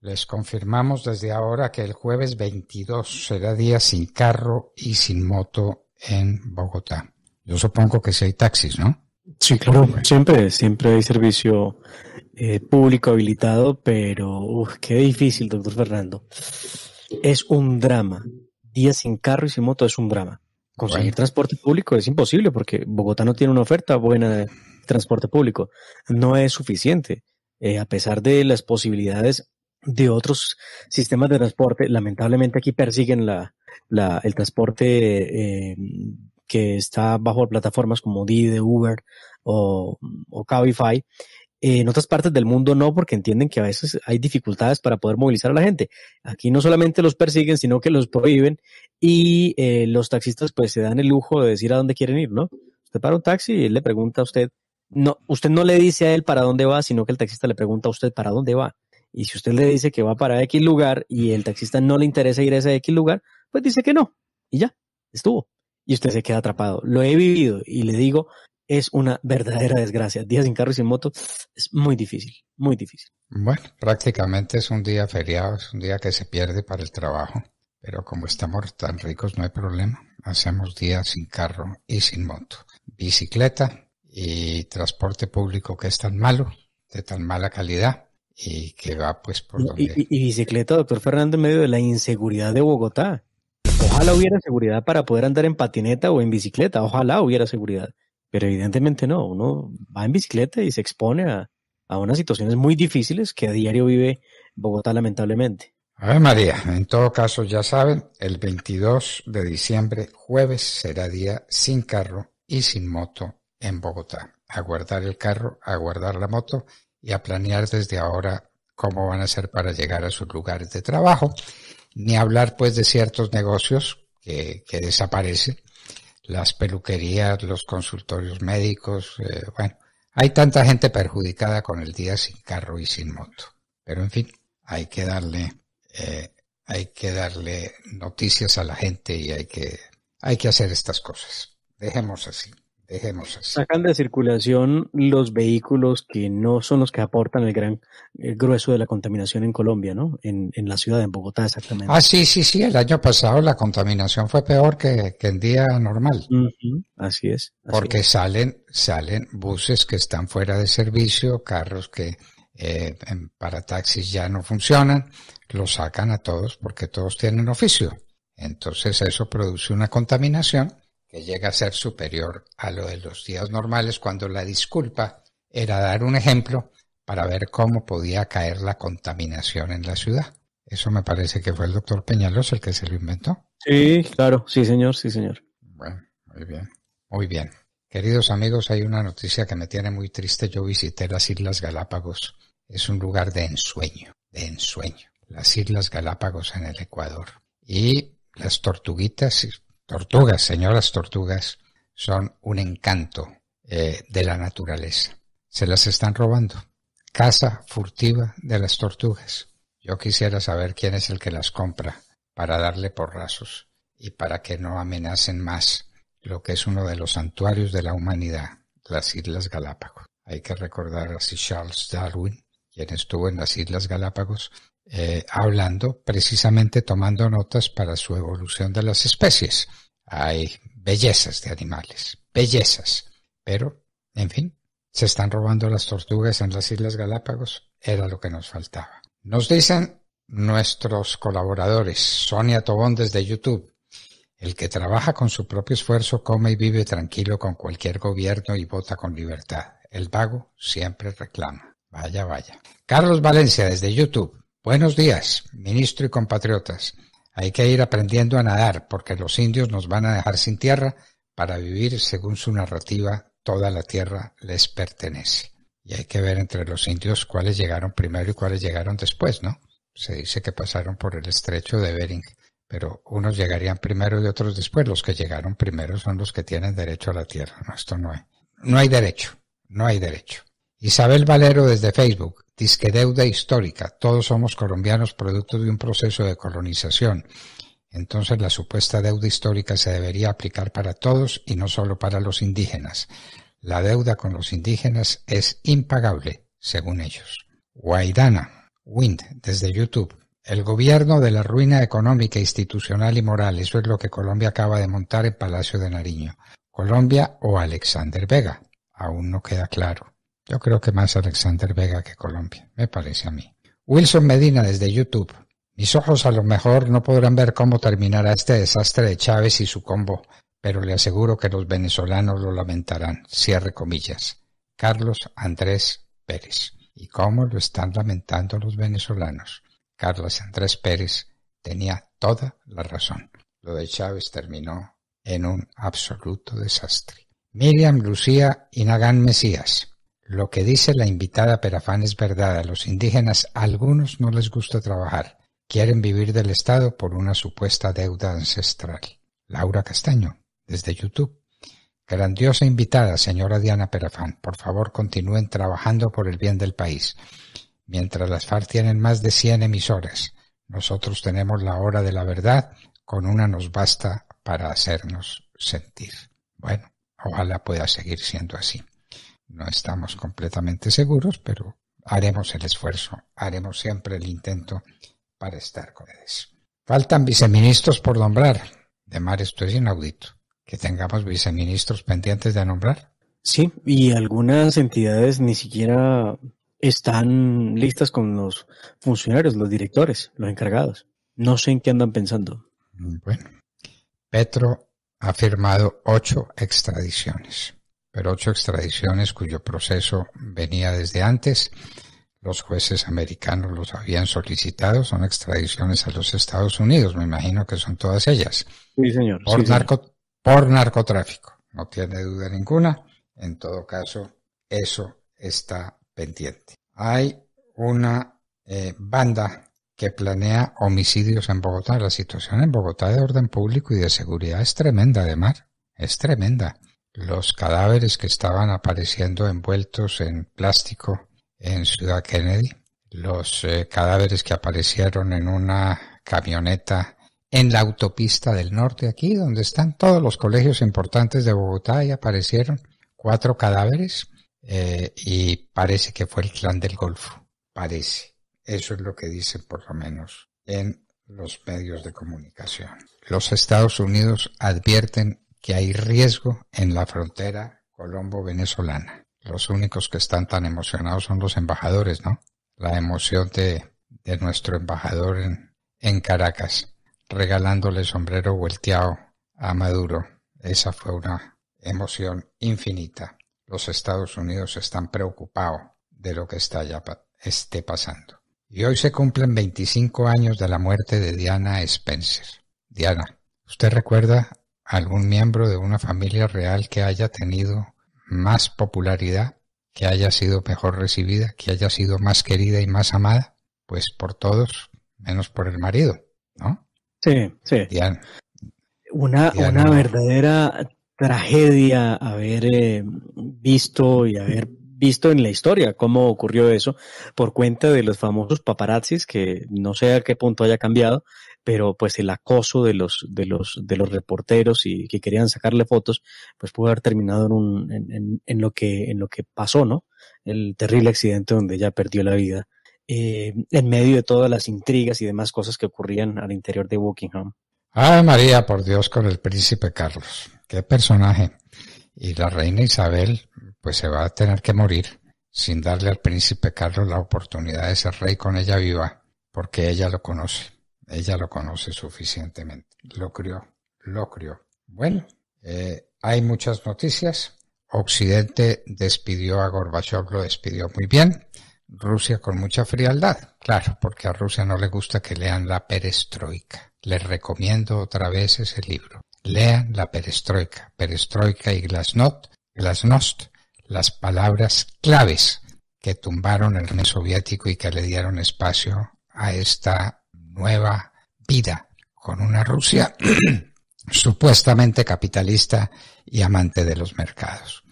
Les confirmamos desde ahora que el jueves 22 será día sin carro y sin moto en Bogotá. Yo supongo que sí hay taxis, ¿no? Sí, claro, siempre, siempre hay servicio eh, público habilitado, pero qué difícil, doctor Fernando. Es un drama. Día sin carro y sin moto es un drama. Conseguir transporte público es imposible porque Bogotá no tiene una oferta buena de transporte público. No es suficiente. Eh, a pesar de las posibilidades de otros sistemas de transporte. Lamentablemente aquí persiguen el transporte em, que está bajo plataformas como Didi, Uber o, Cabify. en otras partes del mundo no, porque entienden que a veces hay dificultades para poder movilizar a la gente. Aquí no solamente los persiguen, sino que los prohíben y eh, los taxistas pues se dan el lujo de decir a dónde quieren ir, ¿no? Usted para un taxi y él le pregunta a usted, no, usted no le dice a él para dónde va, sino que el taxista le pregunta a usted para dónde va. Y si usted le dice que va para X lugar y el taxista no le interesa ir a ese X lugar, pues dice que no. Y ya, estuvo. Y usted se queda atrapado. Lo he vivido y le digo, es una verdadera desgracia. Días sin carro y sin moto es muy difícil, muy difícil. Bueno, prácticamente es un día feriado, es un día que se pierde para el trabajo. Pero como estamos tan ricos, no hay problema. Hacemos días sin carro y sin moto. Bicicleta y transporte público que es tan malo, de tan mala calidad y que va pues por donde... Y, bicicleta, doctor Fernando, en medio de la inseguridad de Bogotá. Ojalá hubiera seguridad para poder andar en patineta o en bicicleta, ojalá hubiera seguridad, pero evidentemente no, uno va en bicicleta y se expone a, a unas situaciones muy difíciles que a diario vive Bogotá lamentablemente. A ver María, en todo caso ya saben, el 22 de diciembre, jueves, será día sin carro y sin moto en Bogotá. Aguardar el carro, aguardar la moto y a planear desde ahora cómo van a ser para llegar a sus lugares de trabajo, ni hablar pues de ciertos negocios que, desaparecen, las peluquerías, los consultorios médicos, eh, bueno, hay tanta gente perjudicada con el día sin carro y sin moto. Pero en fin, hay que darle, eh, hay que darle noticias a la gente y hay que, hay que hacer estas cosas. Dejemos así. Dejemos así. Sacan de circulación los vehículos que no son los que aportan el gran el grueso de la contaminación en Colombia, ¿no? En, la ciudad, de Bogotá, exactamente. Ah, sí, sí, sí. El año pasado la contaminación fue peor que, que el día normal. Así es. porque salen salen buses que están fuera de servicio, carros que eh, para taxis ya no funcionan, los sacan a todos porque todos tienen oficio. Entonces eso produce una contaminación que llega a ser superior a lo de los días normales, cuando la disculpa era dar un ejemplo para ver cómo podía caer la contaminación en la ciudad. Eso me parece que fue el doctor Peñalos el que se lo inventó. Sí, claro, sí señor, sí señor. Bueno, muy bien, muy bien. Queridos amigos, hay una noticia que me tiene muy triste. Yo visité las Islas Galápagos. Es un lugar de ensueño, de ensueño. Las Islas Galápagos en el Ecuador. Y las tortuguitas Tortugas, señoras tortugas, son un encanto eh, de la naturaleza. Se las están robando. Casa furtiva de las tortugas. Yo quisiera saber quién es el que las compra para darle porrazos y para que no amenacen más lo que es uno de los santuarios de la humanidad, las Islas Galápagos. Hay que recordar a Charles Darwin, quien estuvo en las Islas Galápagos eh, hablando, precisamente tomando notas para su evolución de las especies. Hay bellezas de animales, bellezas, pero, en fin, se están robando las tortugas en las Islas Galápagos, era lo que nos faltaba. Nos dicen nuestros colaboradores, Sonia Tobón desde YouTube, el que trabaja con su propio esfuerzo come y vive tranquilo con cualquier gobierno y vota con libertad. El vago siempre reclama. Vaya, vaya. Carlos Valencia desde YouTube. Buenos días, ministro y compatriotas. Hay que ir aprendiendo a nadar porque los indios nos van a dejar sin tierra para vivir según su narrativa toda la tierra les pertenece. Y hay que ver entre los indios cuáles llegaron primero y cuáles llegaron después, ¿no? Se dice que pasaron por el estrecho de Bering, pero unos llegarían primero y otros después. Los que llegaron primero son los que tienen derecho a la tierra. No, esto no hay. No hay derecho. No hay derecho. Isabel Valero desde Facebook, disque deuda histórica, todos somos colombianos producto de un proceso de colonización. Entonces la supuesta deuda histórica se debería aplicar para todos y no solo para los indígenas. La deuda con los indígenas es impagable, según ellos. Guaidana, Wind, desde YouTube. El gobierno de la ruina económica, institucional y moral, eso es lo que Colombia acaba de montar en Palacio de Nariño. Colombia o Alexander Vega, aún no queda claro. Yo creo que más Alexander Vega que Colombia, me parece a mí. Wilson Medina desde YouTube. Mis ojos a lo mejor no podrán ver cómo terminará este desastre de Chávez y su combo, pero le aseguro que los venezolanos lo lamentarán. Cierre comillas. Carlos Andrés Pérez. ¿Y cómo lo están lamentando los venezolanos? Carlos Andrés Pérez tenía toda la razón. Lo de Chávez terminó en un absoluto desastre. Miriam Lucía Inagán Mesías. Lo que dice la invitada Perafán es verdad. A los indígenas a algunos no les gusta trabajar. Quieren vivir del Estado por una supuesta deuda ancestral. Laura Castaño, desde YouTube. Grandiosa invitada, señora Diana Perafán. Por favor, continúen trabajando por el bien del país. Mientras las FARC tienen más de 100 emisoras, nosotros tenemos la hora de la verdad. Con una nos basta para hacernos sentir. Bueno, ojalá pueda seguir siendo así no estamos completamente seguros, pero haremos el esfuerzo, haremos siempre el intento para estar con ellos. Faltan viceministros por nombrar. De mar esto es inaudito. Que tengamos viceministros pendientes de nombrar. Sí, y algunas entidades ni siquiera están listas con los funcionarios, los directores, los encargados. No sé en qué andan pensando. Bueno, Petro ha firmado ocho extradiciones pero ocho extradiciones cuyo proceso venía desde antes. Los jueces americanos los habían solicitado, son extradiciones a los Estados Unidos, me imagino que son todas ellas. Sí, señor. Por, narcotráfico, no tiene duda ninguna. En todo caso, eso está pendiente. Hay una eh, banda que planea homicidios en Bogotá. La situación en Bogotá de orden público y de seguridad es tremenda, además. Es tremenda los cadáveres que estaban apareciendo envueltos en plástico en Ciudad Kennedy, los eh, cadáveres que aparecieron en una camioneta en la autopista del norte, aquí donde están todos los colegios importantes de Bogotá, y aparecieron cuatro cadáveres eh, y parece que fue el clan del Golfo, parece. Eso es lo que dicen por lo menos en los medios de comunicación. Los Estados Unidos advierten que hay riesgo en la frontera colombo-venezolana. Los únicos que están tan emocionados son los embajadores, ¿no? La emoción de, nuestro embajador en, Caracas, regalándole sombrero volteado a Maduro. Esa fue una emoción infinita. Los Estados Unidos están preocupados de lo que está ya esté pasando. Y hoy se cumplen 25 años de la muerte de Diana Spencer. Diana, ¿usted recuerda algún miembro de una familia real que haya tenido más popularidad, que haya sido mejor recibida, que haya sido más querida y más amada, pues por todos, menos por el marido, ¿no? Sí, sí. una, una verdadera tragedia haber eh, visto y haber visto en la historia cómo ocurrió eso por cuenta de los famosos paparazzis que no sé a qué punto haya cambiado, pero pues el acoso de los, de los, de los reporteros y que querían sacarle fotos, pues pudo haber terminado en, un, en, lo que, en lo que pasó, ¿no? El terrible accidente donde ella perdió la vida, eh, en medio de todas las intrigas y demás cosas que ocurrían al interior de Buckingham. Ah, María, por Dios, con el príncipe Carlos. Qué personaje. Y la reina Isabel, pues se va a tener que morir sin darle al príncipe Carlos la oportunidad de ser rey con ella viva, porque ella lo conoce. Ella lo conoce suficientemente. Lo crió, lo crió. Bueno, eh, hay muchas noticias. Occidente despidió a Gorbachev, lo despidió muy bien. Rusia con mucha frialdad, claro, porque a Rusia no le gusta que lean la perestroika. Les recomiendo otra vez ese libro. Lean la perestroika, perestroika y glasnost, glasnost, las palabras claves que tumbaron el régimen soviético y que le dieron espacio a esta nueva vida con una Rusia supuestamente capitalista y amante de los mercados.